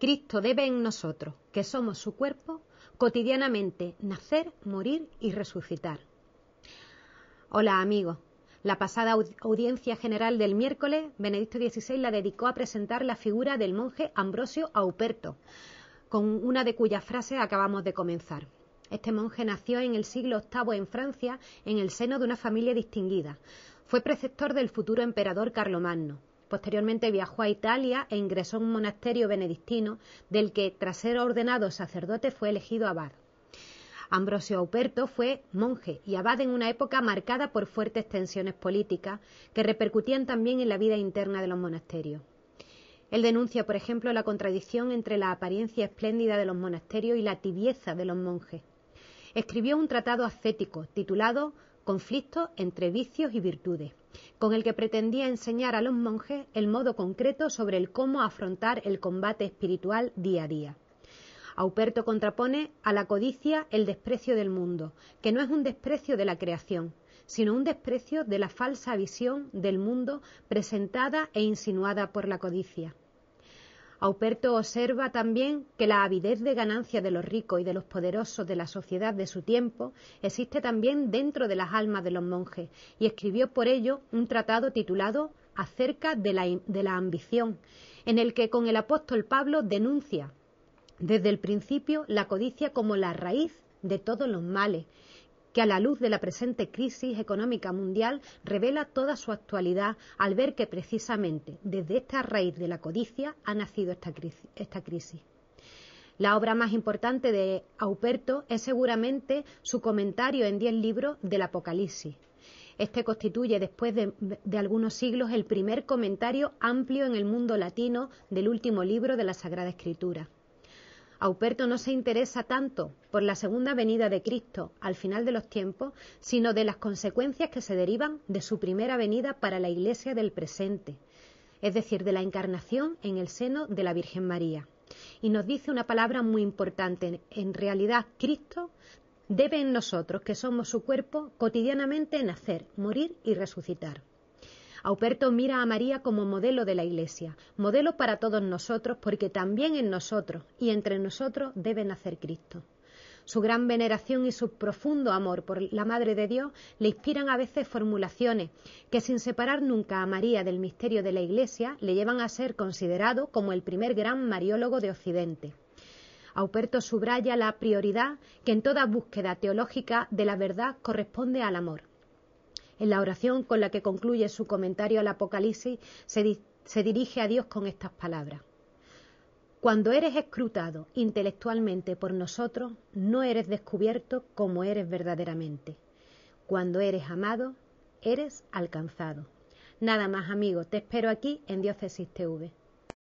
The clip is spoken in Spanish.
Cristo debe en nosotros, que somos su cuerpo, cotidianamente nacer, morir y resucitar. Hola amigos. La pasada audiencia general del miércoles, Benedicto XVI la dedicó a presentar la figura del monje Ambrosio Auperto, con una de cuyas frases acabamos de comenzar. Este monje nació en el siglo VIII en Francia en el seno de una familia distinguida. Fue preceptor del futuro emperador Carlomagno. Posteriormente viajó a Italia e ingresó en un monasterio benedictino, del que, tras ser ordenado sacerdote, fue elegido abad. Ambrosio Auperto fue monje y abad en una época marcada por fuertes tensiones políticas que repercutían también en la vida interna de los monasterios. Él denuncia, por ejemplo, la contradicción entre la apariencia espléndida de los monasterios y la tibieza de los monjes. Escribió un tratado ascético titulado Conflictos entre vicios y virtudes, con el que pretendía enseñar a los monjes el modo concreto sobre el cómo afrontar el combate espiritual día a día. Auperto contrapone a la codicia el desprecio del mundo, que no es un desprecio de la creación, sino un desprecio de la falsa visión del mundo presentada e insinuada por la codicia. Auperto observa también que la avidez de ganancia de los ricos y de los poderosos de la sociedad de su tiempo existe también dentro de las almas de los monjes y escribió por ello un tratado titulado Acerca de la, ambición, en el que con el apóstol Pablo denuncia desde el principio la codicia como la raíz de todos los males que a la luz de la presente crisis económica mundial revela toda su actualidad al ver que precisamente desde esta raíz de la codicia ha nacido esta crisis. La obra más importante de Auperto es seguramente su comentario en diez libros del Apocalipsis. Este constituye, después de, de, algunos siglos, el primer comentario amplio en el mundo latino del último libro de la Sagrada Escritura. Auperto no se interesa tanto por la segunda venida de Cristo al final de los tiempos, sino de las consecuencias que se derivan de su primera venida para la Iglesia del presente, es decir, de la encarnación en el seno de la Virgen María. Y nos dice una palabra muy importante. En realidad, Cristo debe en nosotros, que somos su cuerpo, cotidianamente nacer, morir y resucitar. Auperto mira a María como modelo de la Iglesia, modelo para todos nosotros, porque también en nosotros y entre nosotros debe nacer Cristo. Su gran veneración y su profundo amor por la Madre de Dios le inspiran a veces formulaciones que, sin separar nunca a María del misterio de la Iglesia, le llevan a ser considerado como el primer gran mariólogo de Occidente. Auperto subraya la prioridad que en toda búsqueda teológica de la verdad corresponde al amor. En la oración con la que concluye su comentario al Apocalipsis se, dirige a Dios con estas palabras. Cuando eres escrutado intelectualmente por nosotros, no eres descubierto como eres verdaderamente. Cuando eres amado, eres alcanzado. Nada más, amigo, te espero aquí en Diócesis TV.